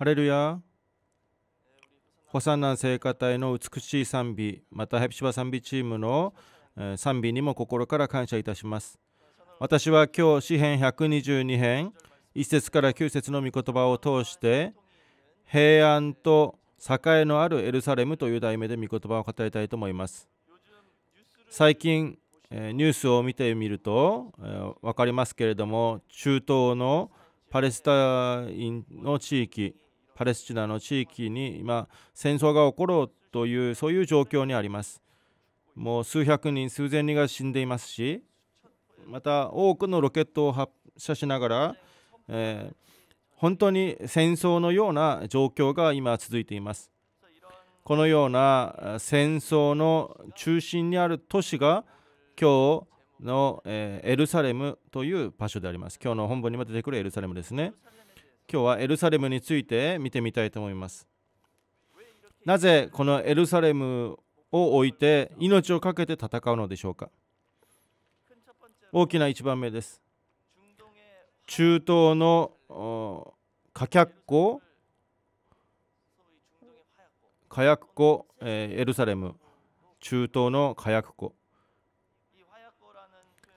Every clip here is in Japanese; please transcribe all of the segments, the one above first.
ハレルヤホサンナン聖歌隊の美しい賛美またヘプシバ賛美チームの賛美にも心から感謝いたします私は今日詩編122編1節から9節の御言葉を通して平安と栄のあるエルサレムという題名で御言葉を語りたいと思います最近ニュースを見てみると分かりますけれども中東のパレスタインの地域パレスチナの地域に今戦争が起ころうというそういう状況にありますもう数百人数千人が死んでいますしまた多くのロケットを発射しながら、えー、本当に戦争のような状況が今続いていますこのような戦争の中心にある都市が今日のエルサレムという場所であります今日の本文にも出てくるエルサレムですね今日はエルサレムについて見てみたいと思いますなぜこのエルサレムを置いて命を懸けて戦うのでしょうか大きな1番目です中東の火薬庫火薬庫、えー、エルサレム中東の火薬庫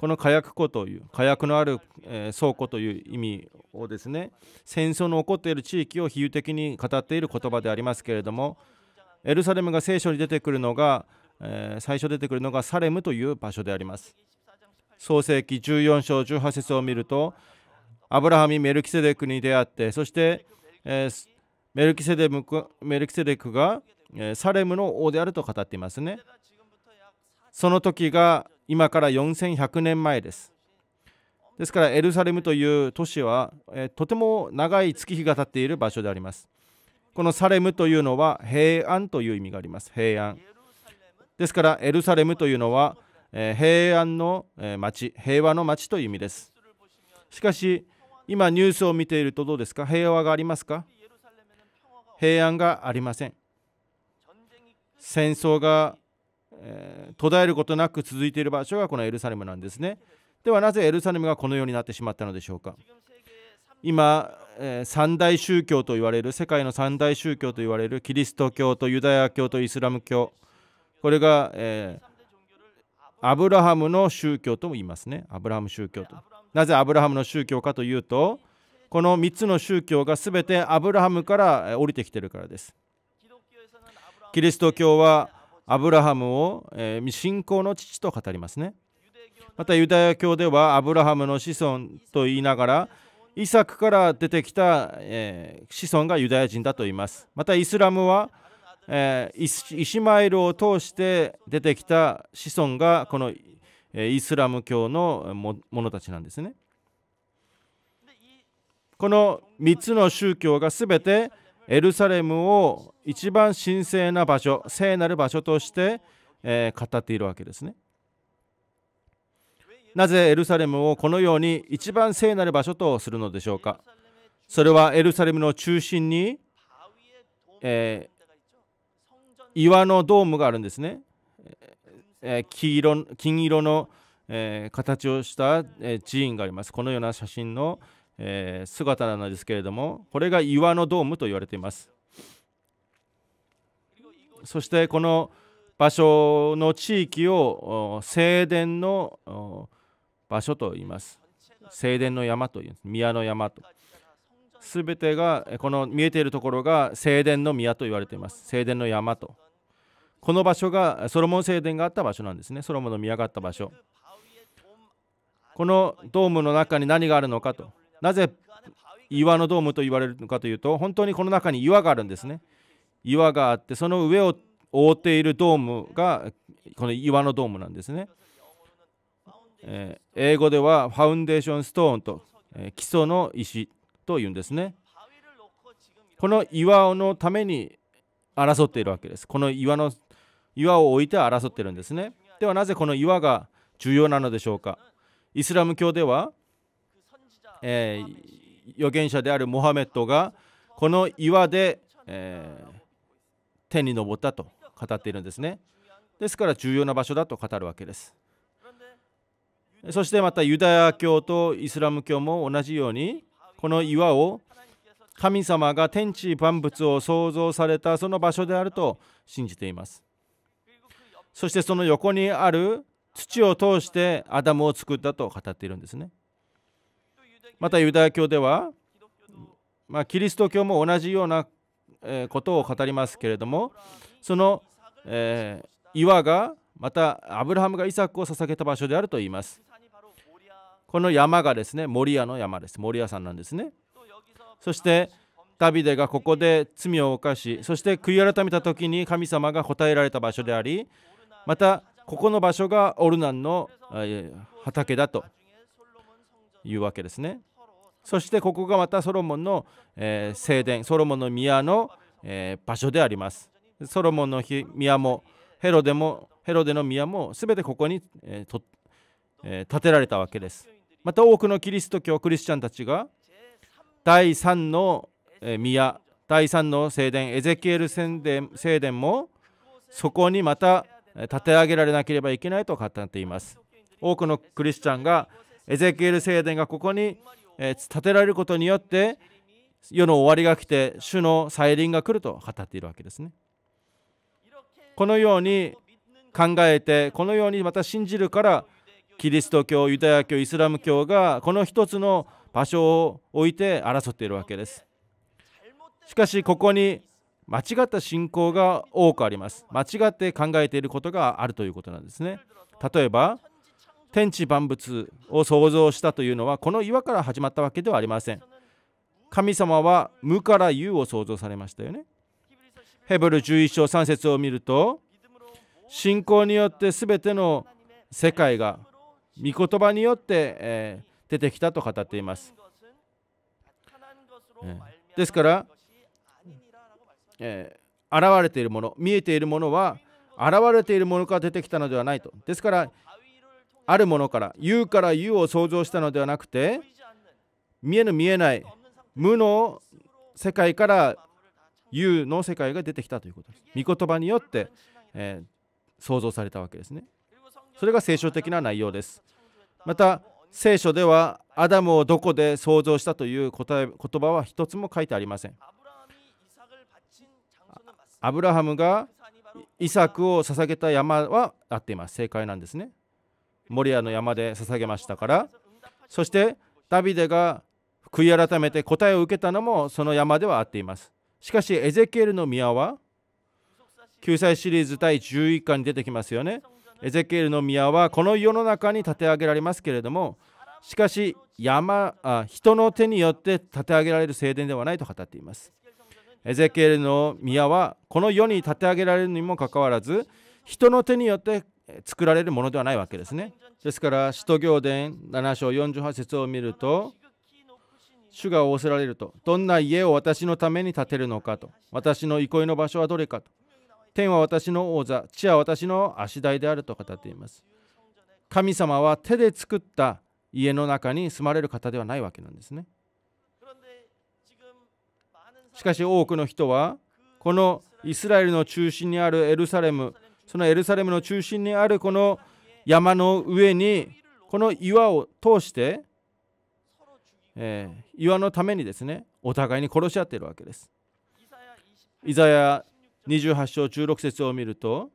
この火薬庫という火薬のある、え倉庫という意味をですね戦争の起こっている地域を比喩的に語っている言葉でありますけれどもエルサレムが聖書に出てくるのが、え最初出てくるのがサレムという場所であります創世紀14章18節を見るとアブラハミ・メルキセデクに出会ってそして、えメルキセデムメルキセデクがサレムの王であると語っていますねその時が今から4100年前ですですからエルサレムという都市は、えとても長い月日が経っている場所でありますこのサレムというのは平安という意味があります平安ですからエルサレムというのは、え平安の町平和の町という意味ですしかし今ニュースを見ているとどうですか平和がありますか平安がありません戦争がえー、途絶えることなく続いている場所がこのエルサレムなんですねではなぜエルサレムがこのようになってしまったのでしょうか今、えー、三大宗教と言われる世界の三大宗教と言われるキリスト教とユダヤ教とイスラム教これが、えー、アブラハムの宗教とも言いますねアブラハム宗教となぜアブラハムの宗教かというとこの3つの宗教が全てアブラハムから降りてきてるからですキリスト教はアブラハムを、え信仰の父と語りますねまたユダヤ教ではアブラハムの子孫と言いながらイサクから出てきた、え子孫がユダヤ人だと言いますまたイスラムは、えイシマエルを通して出てきた子孫がこのイスラム教の者たちなんですねこの3つの宗教が全てエルサレムを一番神聖な場所聖なる場所として、えー、語っているわけですねなぜエルサレムをこのように一番聖なる場所とするのでしょうかそれはエルサレムの中心に、えー、岩のドームがあるんですね、えー、黄色金色の、え形をした、え寺院がありますこのような写真の、えー、姿なんですけれどもこれが岩のドームと言われていますそしてこの場所の地域を正殿の場所と言います正殿の山というす宮の山と全てがこの見えているところが正殿の宮と言われています正殿の山とこの場所がソロモン聖殿があった場所なんですね。ソロモンの宮があった場所。このドームの中に何があるのかと。なぜ岩のドームと言われるのかというと本当にこの中に岩があるんですね岩があってその上を覆っているドームがこの岩のドームなんですね、えー、英語ではファウンデーションストーンと、えー、基礎の石というんですねこの岩のために争っているわけですこの岩の岩を置いて争ってるんですねではなぜこの岩が重要なのでしょうかイスラム教ではえー、預言者であるモハメッドがこの岩で、えー、天に昇ったと語っているんですねですから重要な場所だと語るわけですそしてまたユダヤ教とイスラム教も同じようにこの岩を神様が天地万物を創造されたその場所であると信じていますそしてその横にある土を通してアダムを作ったと語っているんですねまたユダヤ教では、まあ、キリスト教も同じようなことを語りますけれどもその、えー、岩がまたアブラハムがイサクを捧げた場所であると言いますこの山がですねモリアの山ですモリアんなんですねそしてダビデがここで罪を犯しそして悔い改めた時に神様が答えられた場所でありまたここの場所がオルナンの畑だというわけですね。そしてここがまたソロモンの、え聖殿ソロモンの宮の、え場所であります。ソロモンの宮もヘロデもヘロデの宮も全てここに、えとえ建てられたわけです。また多くのキリスト教クリスチャンたちが第3の宮第3の聖殿エゼキエル聖殿もそこにまた建て上げられなければいけないと語っています多くのクリスチャンがエゼキエル聖殿がここに建てられることによって世の終わりが来て主の再臨が来ると語っているわけですね。このように考えてこのようにまた信じるからキリスト教ユダヤ教イスラム教がこの一つの場所を置いて争っているわけです。しかしここに間違った信仰が多くあります。間違って考えていることがあるということなんですね。例えば天地万物を創造したというのはこの岩から始まったわけではありません神様は無から有を創造されましたよねヘブル11章3節を見ると信仰によって全ての世界が御言葉によって、え出てきたと語っています、えですから、え現れているもの見えているものは現れているものから出てきたのではないとですからあるものから有から有を想像したのではなくて見えぬ見えない無の世界から有の世界が出てきたということです。御言葉によって、えー、創されたわけですね。それが聖書的な内容です。また聖書ではアダムをどこで創造したという答え言葉は一つも書いてありません。アブラハムがイサクを捧げた山は合っています。正解なんですね。モリアの山で捧げましたからそしてダビデが悔い改めて答えを受けたのもその山ではあっていますしかしエゼキエルの宮は救済シリーズ第11巻に出てきますよねエゼキエルの宮はこの世の中に立て上げられますけれどもしかし山あ人の手によって立て上げられる聖殿ではないと語っていますエゼキエルの宮はこの世に立て上げられるにもかかわらず人の手によって作られるものではないわけですね。ですから、使徒行伝7章48節を見ると、主が仰せられると、どんな家を私のために建てるのかと、私の憩いの場所はどれかと、天は私の王座、地は私の足台であると語っています。神様は手で作った家の中に住まれる方ではないわけなんですね。しかし多くの人はこのイスラエルの中心にあるエルサレムそのエルサレムの中心にあるこの山の上にこの岩を通して、えー、岩のためにですねお互いに殺し合っているわけです。イザヤ28章16節を見ると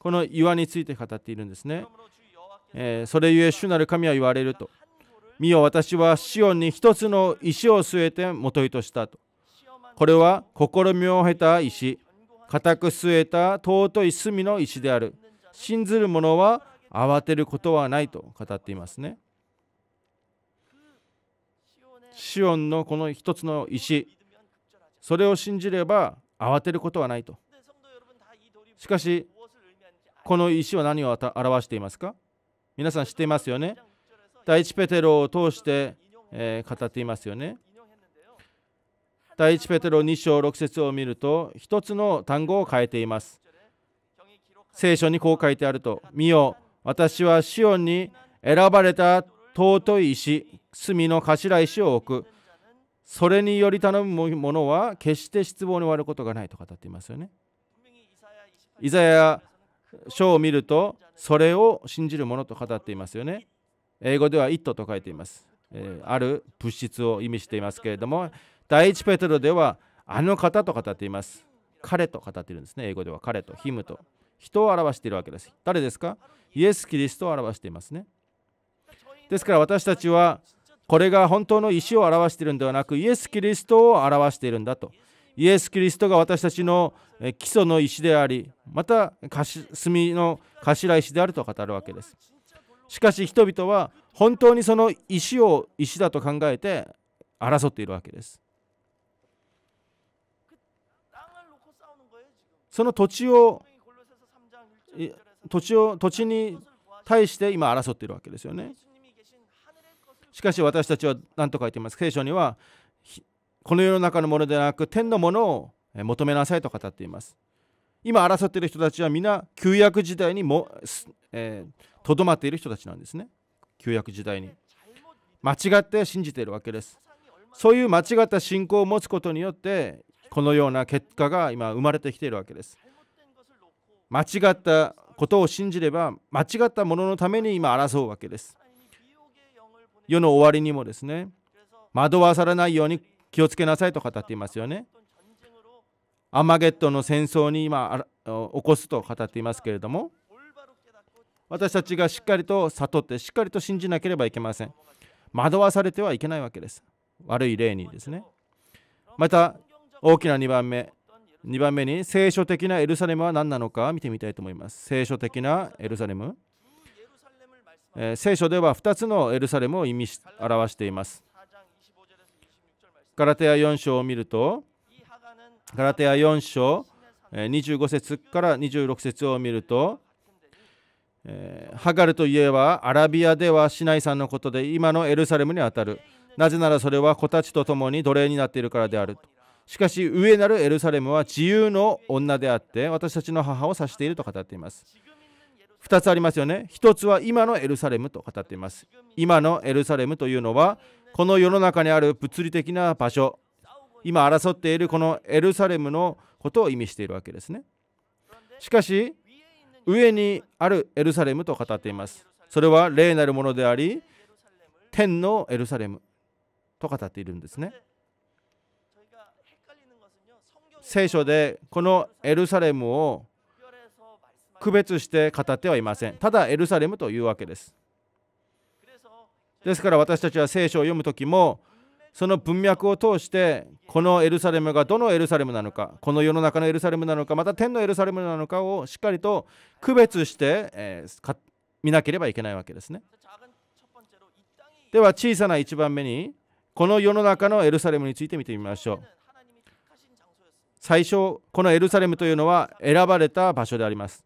この岩について語っているんですね。えー、それゆえ主なる神は言われると。見よ私はシオンに一つの石を据えて元いとしたと。これは試みを経た石。固く据えた尊い隅の石である信ずる者は慌てることはないと語っていますねシオンのこの一つの石それを信じれば慌てることはないとしかしこの石は何を表していますか皆さん知っていますよね第一ペテロを通して、えー、語っていますよね第1ペテロ2章6節を見ると1つの単語を変えています聖書にこう書いてあると「見よ私はシオンに選ばれた尊い石隅の頭石を置く」それにより頼む者は決して失望に終わることがないと語っていますよねイザヤ書を見るとそれを信じる者と語っていますよね英語では「it」と書いています、えある物質を意味していますけれども第1ペトロではあの方と語っています彼と語っているんですね英語では彼とヒムと人を表しているわけです誰ですかイエス・キリストを表していますねですから私たちはこれが本当の意思を表しているんではなくイエス・キリストを表しているんだとイエス・キリストが私たちの基礎の石でありまた墨の頭石であると語るわけですしかし人々は本当にその石を石だと考えて争っているわけですその土地を土地を土地に対して今争っているわけですよね。しかし私たちは何と書いています聖書にはこの世の中のものではなく天のものを求めなさいと語っています。今争っている人たちは皆旧約時代にとど、えー、まっている人たちなんですね。旧約時代に。間違って信じているわけです。そういう間違った信仰を持つことによってこのような結果が今生まれてきているわけです間違ったことを信じれば間違ったもののために今争うわけです世の終わりにもですね惑わされないように気をつけなさいと語っていますよねアマゲットの戦争に今起こすと語っていますけれども私たちがしっかりと悟ってしっかりと信じなければいけません惑わされてはいけないわけです悪い例にですねまた大きな2番目2番目に聖書的なエルサレムは何なのか見てみたいと思います聖書的なエルサレム、えー、聖書では2つのエルサレムを意味し表していますガラテア4章を見るとガラテア4章25節から26節を見ると、ハガルといえばアラビアではシナイさんのことで今のエルサレムにあたるなぜならそれは子たちと共に奴隷になっているからであるしかし上なるエルサレムは自由の女であって私たちの母を指していると語っています2つありますよね1つは今のエルサレムと語っています今のエルサレムというのはこの世の中にある物理的な場所今争っているこのエルサレムのことを意味しているわけですねしかし上にあるエルサレムと語っていますそれは霊なるものであり天のエルサレムと語っているんですね聖書でこのエルサレムを区別して語ってはいませんただエルサレムというわけですですから私たちは聖書を読む時もその文脈を通してこのエルサレムがどのエルサレムなのかこの世の中のエルサレムなのかまた天のエルサレムなのかをしっかりと区別して、えー、見なければいけないわけですねでは小さな1番目にこの世の中のエルサレムについて見てみましょう最初このエルサレムというのは選ばれた場所であります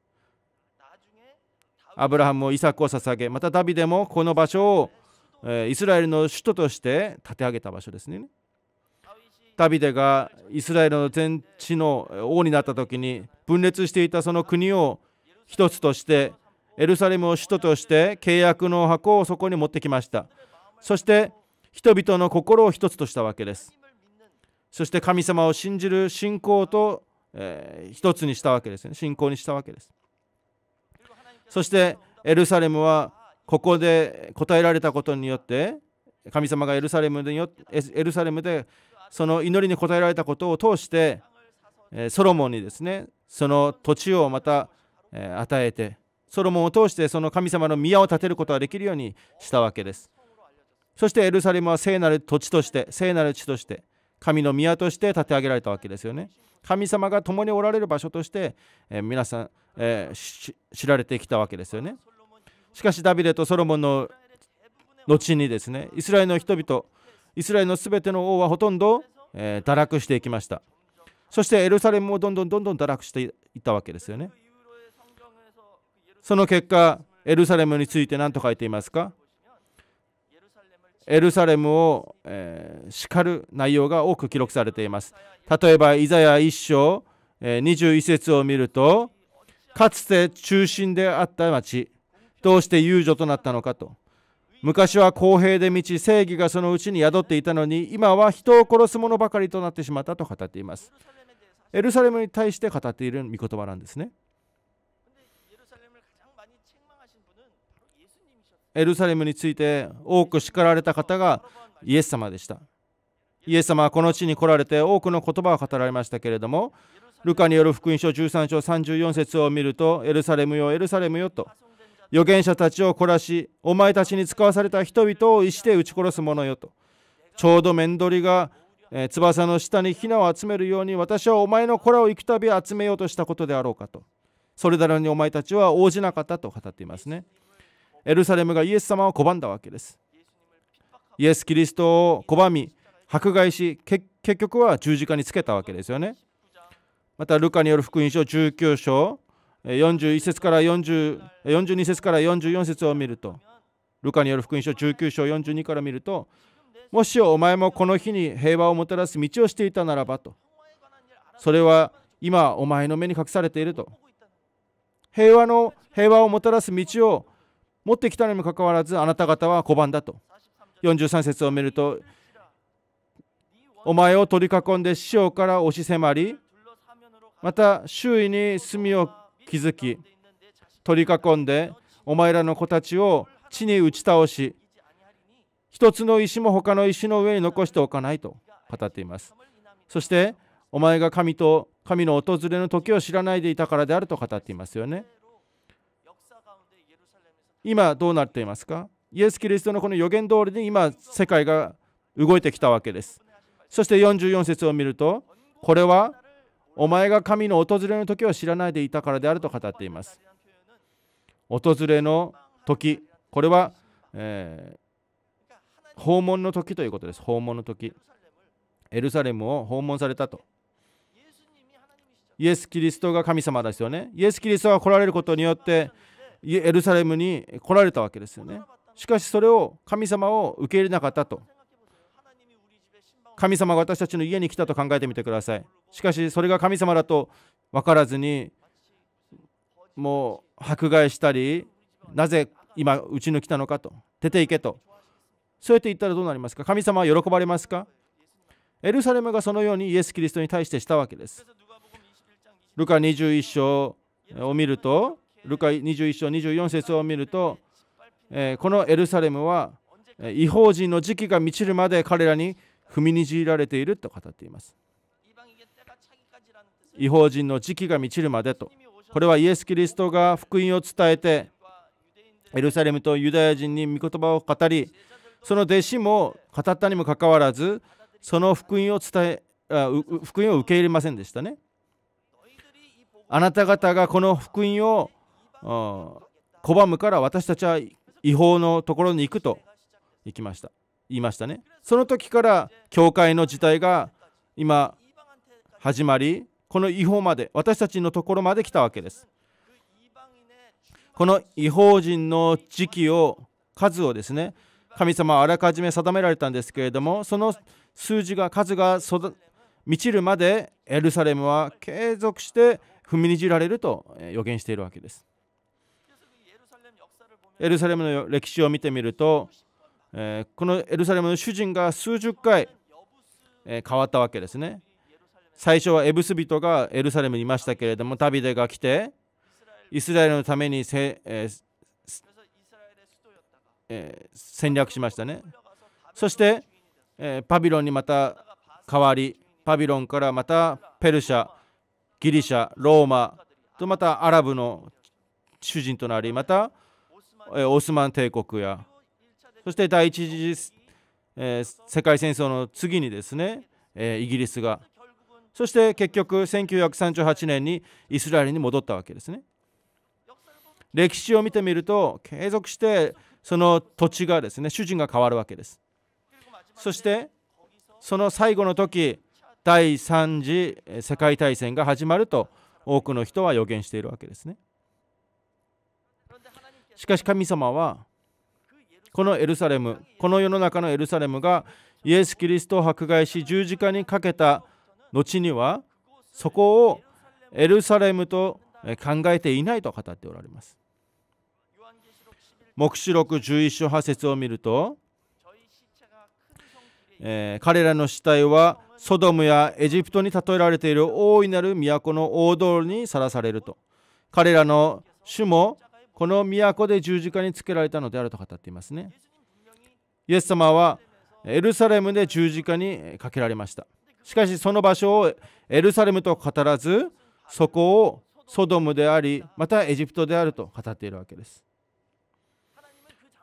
アブラハムもイサクを捧げまたダビデもこの場所を、えイスラエルの首都として建て上げた場所ですねダビデがイスラエルの全地の王になった時に分裂していたその国を一つとしてエルサレムを首都として契約の箱をそこに持ってきましたそして人々の心を一つとしたわけですそして神様を信じる信仰と、えー、一つにしたわけですね信仰にしたわけですそしてエルサレムはここで答えられたことによって神様がエルサレムでエルサレムでその祈りに応えられたことを通してソロモンにですねその土地をまた与えてソロモンを通してその神様の宮を建てることができるようにしたわけですそしてエルサレムは聖なる土地として聖なる地として神の宮として建て上げられたわけですよね。神様が共におられる場所として、えー、皆さん、えー、知られてきたわけですよね。しかしダビデとソロモンの後にですねイスラエルの人々イスラエルの全ての王はほとんど、えー、堕落していきましたそしてエルサレムもどんどんどんどん堕落していったわけですよねその結果エルサレムについて何と書いていますかエルサレムを、えー、叱る内容が多く記録されています。例えば、イザヤ1章、えー、21節を見ると、かつて中心であった町、どうして遊女となったのかと。昔は公平で満ち、正義がそのうちに宿っていたのに、今は人を殺す者ばかりとなってしまったと語っています。エルサレムに対して語っている御言葉なんですね。エルサレムについて多く叱られた方がイエス様でしたイエス様はこの地に来られて多くの言葉を語られましたけれどもルカによる福音書13章34節を見るとエルサレムよエルサレムよと預言者たちを懲らしお前たちに使わされた人々を石で撃ち殺す者よとちょうど面取りが翼の下に雛を集めるように私はお前の子らを行くたび集めようとしたことであろうかとそれなのにお前たちは応じなかったと語っていますねエルサレムがイエス様を拒んだわけです。イエス・キリストを拒み、迫害し、結局は十字架につけたわけですよね。また、ルカによる福音書19章41節から40 42節から44節を見ると、ルカによる福音書19章42から見ると、もしお前もこの日に平和をもたらす道をしていたならばと、それは今お前の目に隠されていると。平和の平和をもたらす道を持ってきたのにもかかわらずあなた方は拒んだと43節を見るとお前を取り囲んで師匠から押し迫りまた周囲に墨を築き取り囲んでお前らの子たちを地に打ち倒し一つの石も他の石の上に残しておかないと語っていますそしてお前が神と神の訪れの時を知らないでいたからであると語っていますよね今どうなっていますかイエス・キリストのこの予言通りに今世界が動いてきたわけです。そして44節を見ると、これはお前が神の訪れの時を知らないでいたからであると語っています。訪れの時、これは、えー、訪問の時ということです。訪問の時。エルサレムを訪問されたと。イエス・キリストが神様ですよね。イエス・キリストが来られることによって、エルサレムに来られたわけですよねしかしそれを神様を受け入れなかったと神様が私たちの家に来たと考えてみてくださいしかしそれが神様だと分からずにもう迫害したりなぜ今うちに来たのかと出ていけとそうやって言ったらどうなりますか神様は喜ばれますかエルサレムがそのようにイエス・キリストに対してしたわけですルカ21章を見るとルカ21章24節を見ると、えー、このエルサレムは違法人の時期が満ちるまで彼らに踏みにじられていると語っています。違法人の時期が満ちるまでと。これはイエス・キリストが福音を伝えて、エルサレムとユダヤ人に御言葉を語り、その弟子も語ったにもかかわらず、その福音を伝えあ、福音を受け入れませんでしたね。あなた方がこの福音を拒むから私たちは違法のところに行くと行きました言いましたねその時から教会の事態が今始まりこの違法まで私たちのところまで来たわけですこの違法人の時期を数をですね神様はあらかじめ定められたんですけれどもその数字が数が満ちるまでエルサレムは継続して踏みにじられると予言しているわけですエルサレムの歴史を見てみると、えこのエルサレムの主人が数十回、え変わったわけですね。最初はエブス人がエルサレムにいましたけれどもダビデが来てイスラエルのためにせ、ええ戦略しましたねそして、えパビロンにまた変わりパビロンからまたペルシャギリシャローマとまたアラブの主人となりまたオスマン帝国やそして第一次、え世界戦争の次にですね、えイギリスがそして結局1938年にイスラエルに戻ったわけですね歴史を見てみると継続してその土地がですね主人が変わるわけですそしてその最後の時第3次世界大戦が始まると多くの人は予言しているわけですねしかし神様はこのエルサレムこの世の中のエルサレムがイエス・キリストを迫害し十字架にかけた後にはそこをエルサレムと考えていないと語っておられます。黙示録11章8節を見ると、えー、彼らの死体はソドムやエジプトに例えられている大いなる都の大通りにさらされると彼らの主もこの都で十字架につけられたのであると語っていますね。イエス様はエルサレムで十字架にかけられました。しかしその場所をエルサレムと語らず、そこをソドムであり、またエジプトであると語っているわけです。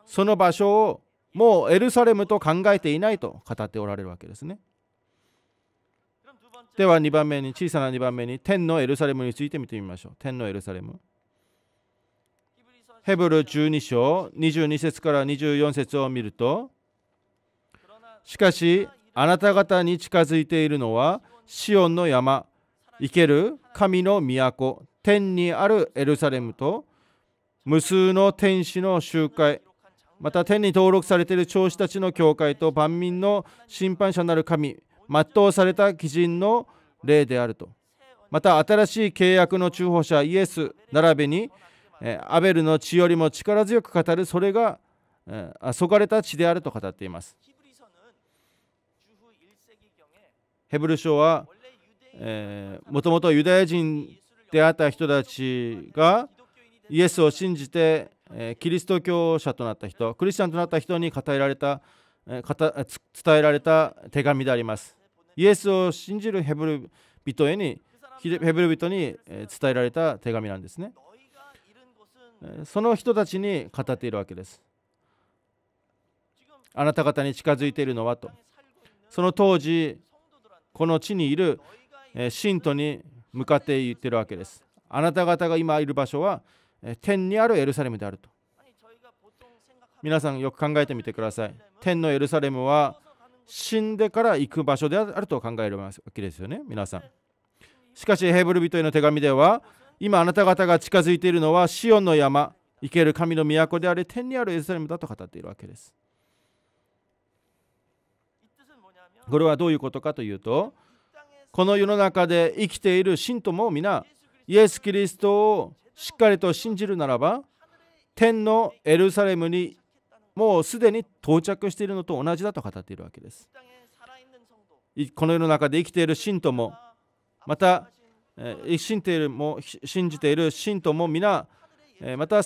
その場所をもうエルサレムと考えていないと語っておられるわけですね。では2番目に、小さな2番目に、天のエルサレムについて見てみましょう。天のエルサレム。ヘブル12章22節から24節を見るとしかしあなた方に近づいているのはシオンの山生ける神の都天にあるエルサレムと無数の天使の集会また天に登録されている長子たちの教会と万民の審判者なる神全うされた鬼人の霊であるとまた新しい契約の中保者イエス並べにえー、アベルの血よりも力強く語るそれが、えー、そがれた血であると語っていますヘブル書はもともとユダヤ人であった人たちがイエスを信じて、えー、キリスト教者となった人クリスチャンとなった人に語られた、えー、伝えられた手紙でありますイエスを信じるヘブル人へにヘブル人に伝えられた手紙なんですね。その人たちに語っているわけですあなた方に近づいているのはとその当時この地にいる信徒に向かって言ってるわけですあなた方が今いる場所は天にあるエルサレムであると皆さんよく考えてみてください天のエルサレムは死んでから行く場所であると考えるわけですよね皆さんしかしヘブル人への手紙では今あなた方が近づいているのはシオンの山、生ける神の都であれ、天にあるエルサレムだと語っているわけです。これはどういうことかというと、この世の中で生きている信徒も皆、イエス・キリストをしっかりと信じるならば、天のエルサレムにもうすでに到着しているのと同じだと語っているわけです。この世の中で生きている信徒も、また信ているも信じている信徒も皆また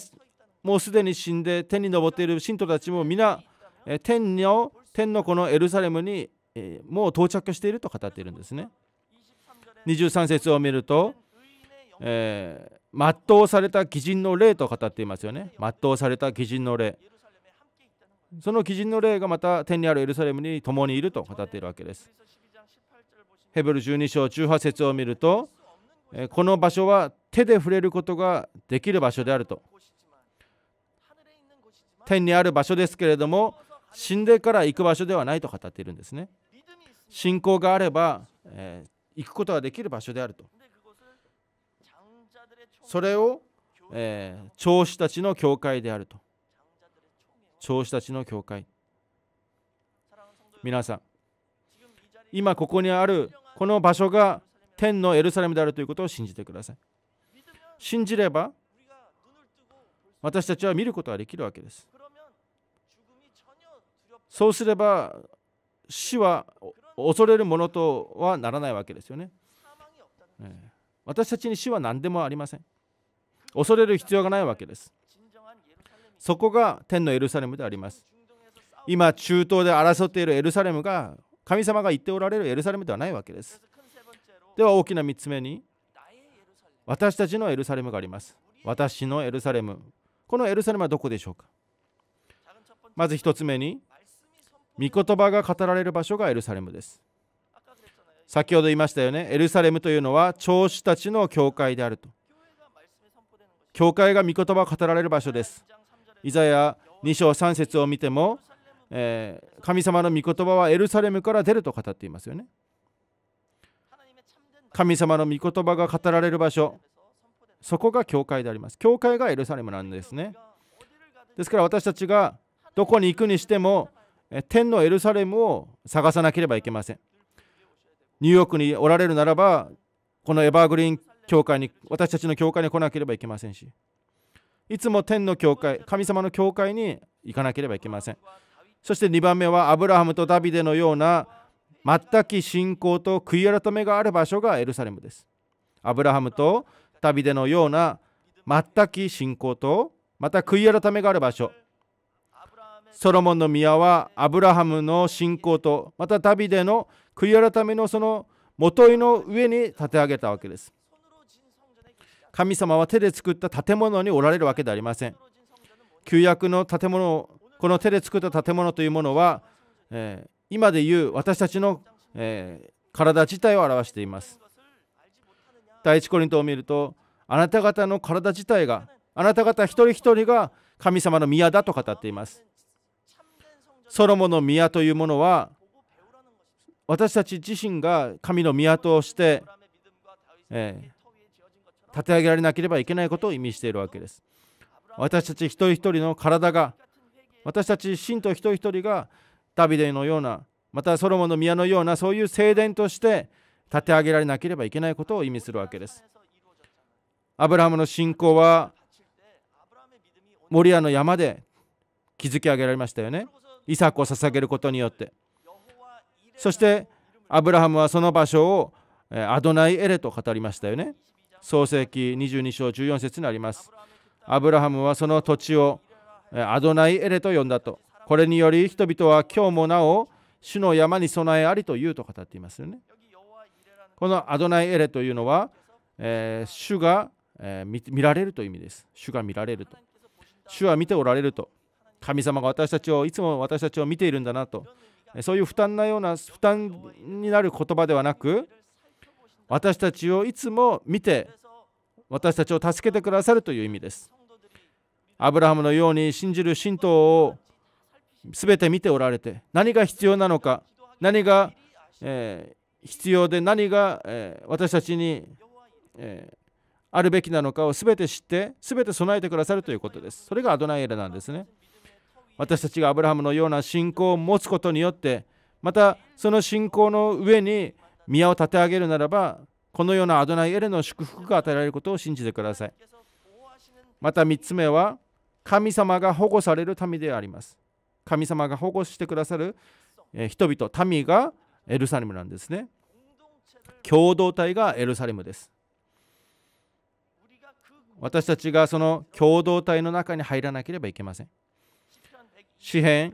もうすでに死んで天に昇っている信徒たちも皆天の天のこのエルサレムにもう到着していると語っているんですね。23節を見ると、えー、全うされた義人の霊と語っていますよね。全うされた義人の霊。その義人の霊がまた天にあるエルサレムに共にいると語っているわけです。ヘブル12章18節を見ると、この場所は手で触れることができる場所であると天にある場所ですけれども死んでから行く場所ではないと語っているんですね信仰があれば、えー、行くことができる場所であるとそれを、えー、長子たちの教会であると長子たちの教会皆さん今ここにあるこの場所が天のエルサレムであるということを信じてください信じれば私たちは見ることができるわけですそうすれば死は恐れるものとはならないわけですよね私たちに死は何でもありません恐れる必要がないわけですそこが天のエルサレムであります今中東で争っているエルサレムが神様が言っておられるエルサレムではないわけですでは大きな3つ目に私たちのエルサレムがあります私のエルサレムこのエルサレムはどこでしょうかまず1つ目に御言葉が語られる場所がエルサレムです先ほど言いましたよねエルサレムというのは長子たちの教会であると教会が御言葉を語られる場所ですイザヤ2章3節を見ても、えー、神様の御言葉はエルサレムから出ると語っていますよね神様の御言葉が語られる場所そこが教会であります教会がエルサレムなんですねですから私たちがどこに行くにしても天のエルサレムを探さなければいけませんニューヨークにおられるならばこのエバーグリーン教会に私たちの教会に来なければいけませんしいつも天の教会神様の教会に行かなければいけませんそして2番目はアブラハムとダビデのような全く信仰と悔い改めがある場所がエルサレムです。アブラハムと旅でのような全く信仰とまた悔い改めがある場所ソロモンの宮はアブラハムの信仰とまた旅での悔い改めのその元いの上に建て上げたわけです神様は手で作った建物におられるわけではありません旧約の建物この手で作った建物というものは、えー、今でいう私たちの、え体自体を表しています第一コリントを見るとあなた方の体自体があなた方一人一人が神様の宮だと語っていますソロモンの宮というものは私たち自身が神の宮として、えー、立て上げられなければいけないことを意味しているわけです私たち一人一人の体が私たち信徒一人一人がダビデのようなまたソロモンの宮のようなそういう聖殿として立て上げられなければいけないことを意味するわけですアブラハムの信仰はモリアの山で築き上げられましたよねイサクを捧げることによってそしてアブラハムはその場所をアドナイエレと語りましたよね創世紀22章14節にありますアブラハムはその土地をアドナイエレと呼んだとこれにより人々は今日もなお主の山に備えありというと語っていますよね。このアドナイエレというのは、えー、主が、えー、見られるという意味です。主が見られると。主は見ておられると。神様が私たちをいつも私たちを見ているんだなと。そういう負担なような負担になる言葉ではなく私たちをいつも見て私たちを助けてくださるという意味です。アブラハムのように信じる神道を全て見ておられて何が必要なのか何が、えー、必要で何が、えー、私たちに、えー、あるべきなのかを全て知って全て備えてくださるということですそれがアドナイエラなんですね私たちがアブラハムのような信仰を持つことによってまたその信仰の上に宮を建て上げるならばこのようなアドナイエレの祝福が与えられることを信じてくださいまた3つ目は神様が保護される民であります神様が保護してくださる人々民がエルサレムなんですね共同体がエルサレムです私たちがその共同体の中に入らなければいけません詩篇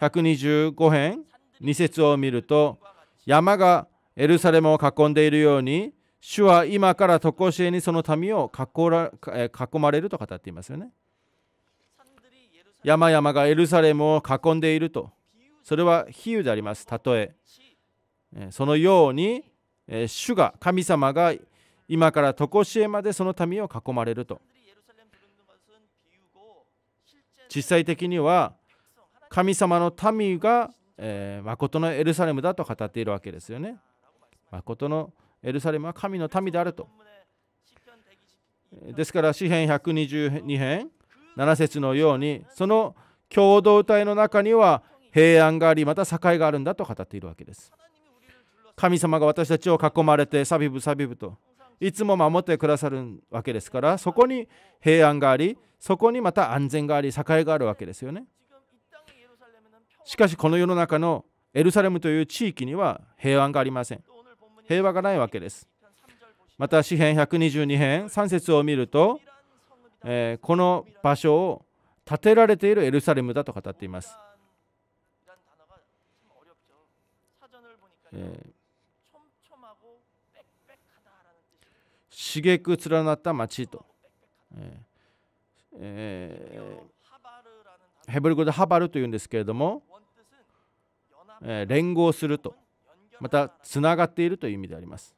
125編2節を見ると山がエルサレムを囲んでいるように主は今から常しえにその民を囲まれると語っていますよね山々がエルサレムを囲んでいるとそれは比喩であります例えそのように主が神様が今から常しえまでその民を囲まれると実際的には神様の民が、えー、誠のエルサレムだと語っているわけですよね誠のエルサレムは神の民であるとですから詩篇122編7節のようにその共同体の中には平安がありまた境があるんだと語っているわけです神様が私たちを囲まれてサビブサビブといつも守ってくださるわけですからそこに平安がありそこにまた安全があり境があるわけですよねしかしこの世の中のエルサレムという地域には平安がありません平和がないわけですまた詩篇122編3節を見るとえー、この場所を建てられているエルサレムだと語っています。えー、茂連なった町と、えーえー、ヘブル語でハバルというんですけれども、えー、連合するとまたつながっているという意味であります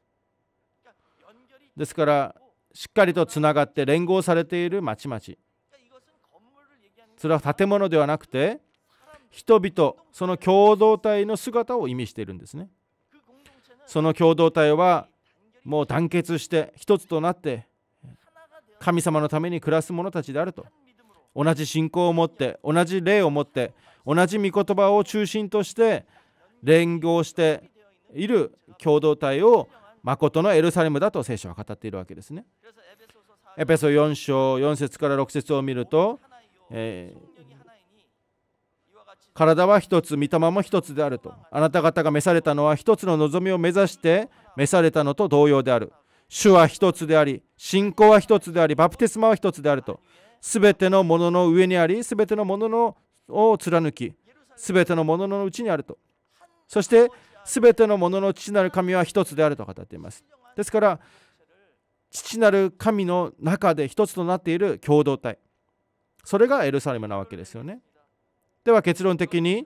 ですからしっかりとつながって連合されている町々それは建物ではなくて人々その共同体の姿を意味しているんですねその共同体はもう団結して一つとなって神様のために暮らす者たちであると同じ信仰を持って同じ霊を持って同じ御言葉を中心として連合している共同体を誠のエルサレムだと聖書は語っているわけですね。エペソ4章4節から6節を見ると、えー、体は一つ、御霊も一つであると。あなた方が召されたのは一つの望みを目指して召されたのと同様である。主は一つであり、信仰は一つであり、バプテスマは一つであると。すべてのものの上にあり、すべてのものを貫き、すべてのものの内にあると。そして、全てのものの父なる神は一つであると語っていますですから父なる神の中で一つとなっている共同体それがエルサレムなわけですよねでは結論的に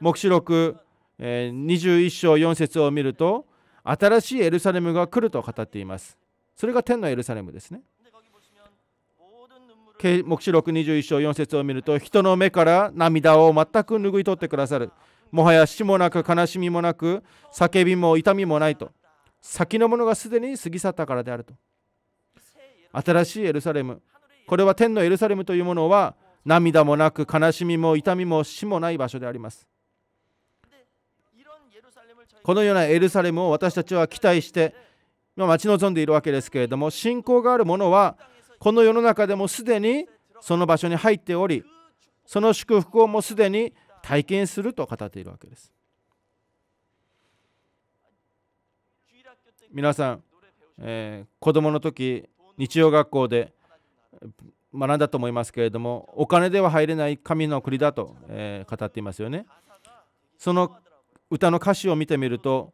黙示録21章4節を見ると新しいエルサレムが来ると語っていますそれが天のエルサレムですね黙示録21章4節を見ると人の目から涙を全く拭い取ってくださるもはや死もなく悲しみもなく叫びも痛みもないと先のものがすでに過ぎ去ったからであると新しいエルサレムこれは天のエルサレムというものは涙もなく悲しみも痛みも死もない場所でありますこのようなエルサレムを私たちは期待して待ち望んでいるわけですけれども信仰があるものはこの世の中でもすでにその場所に入っておりその祝福をもうすでに体験すると語っているわけです皆さん、えー、子供の時日曜学校で学んだと思いますけれどもお金では入れない神の国だと、えー、語っていますよねその歌の歌詞を見てみると、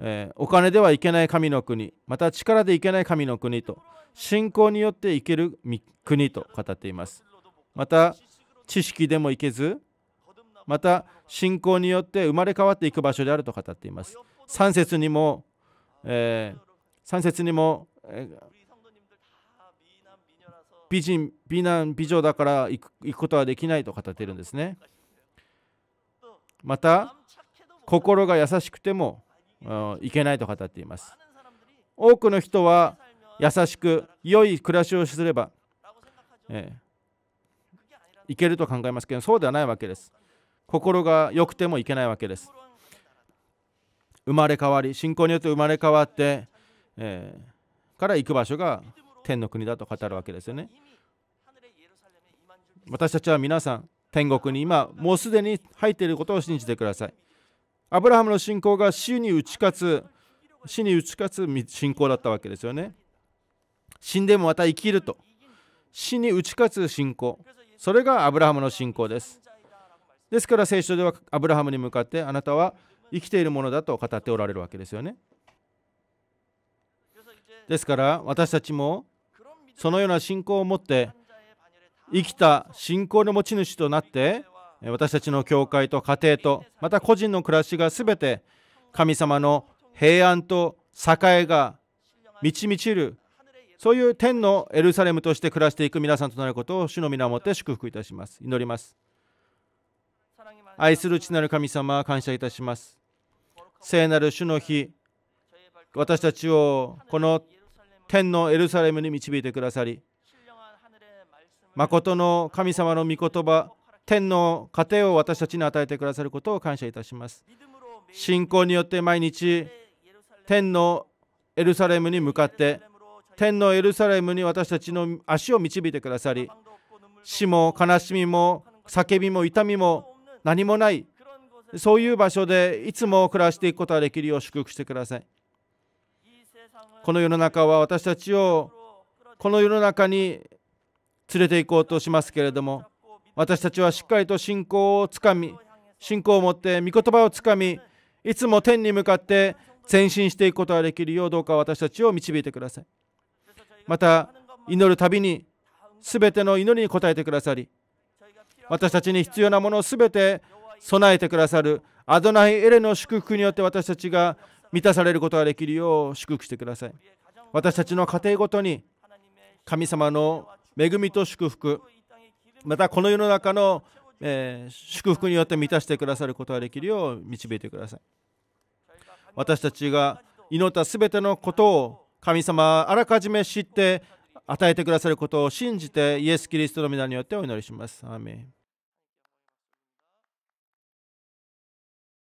えー、お金ではいけない神の国また力でいけない神の国と信仰によっていける国と語っていますまた知識でもいけずまた信仰によって生まれ変わっていく場所であると語っています3節にも、えー、3節にも、えー、美人美男美女だから行くことはできないと語っているんですねまた心が優しくてもいけないと語っています多くの人は優しく良い暮らしをすれば、えー、いけると考えますけどそうではないわけです心が良くてもいけないわけです生まれ変わり信仰によって生まれ変わって、えー、から行く場所が天の国だと語るわけですよね私たちは皆さん天国に今もうすでに入っていることを信じてくださいアブラハムの信仰が死に打ち勝つ死に打ち勝つ信仰だったわけですよね死んでもまた生きると死に打ち勝つ信仰それがアブラハムの信仰ですですから聖書ではアブラハムに向かってあなたは生きているものだと語っておられるわけですよね。ですから私たちもそのような信仰を持って生きた信仰の持ち主となって私たちの教会と家庭とまた個人の暮らしが全て神様の平安と栄が満ち満ちるそういう天のエルサレムとして暮らしていく皆さんとなることを主の皆をもって祝福いたします祈ります愛する父なる神様、感謝いたします。聖なる主の日、私たちをこの天のエルサレムに導いてくださり、誠の神様の御言葉、天の家庭を私たちに与えてくださることを感謝いたします。信仰によって毎日、天のエルサレムに向かって、天のエルサレムに私たちの足を導いてくださり、死も悲しみも叫びも痛みも何もないそういう場所でいつも暮らしていくことができるよう祝福してくださいこの世の中は私たちをこの世の中に連れて行こうとしますけれども私たちはしっかりと信仰をつかみ信仰を持って御言葉をつかみいつも天に向かって前進していくことができるようどうか私たちを導いてくださいまた祈るたびに全ての祈りに応えてくださり私たちに必要なものを全て備えてくださるアドナイ・エレの祝福によって私たちが満たされることができるよう祝福してください私たちの家庭ごとに神様の恵みと祝福またこの世の中の、えー、祝福によって満たしてくださることができるよう導いてください私たちが祈った全てのことを神様あらかじめ知って与えてくださることを信じてイエス・キリストの皆によってお祈りします。アーメン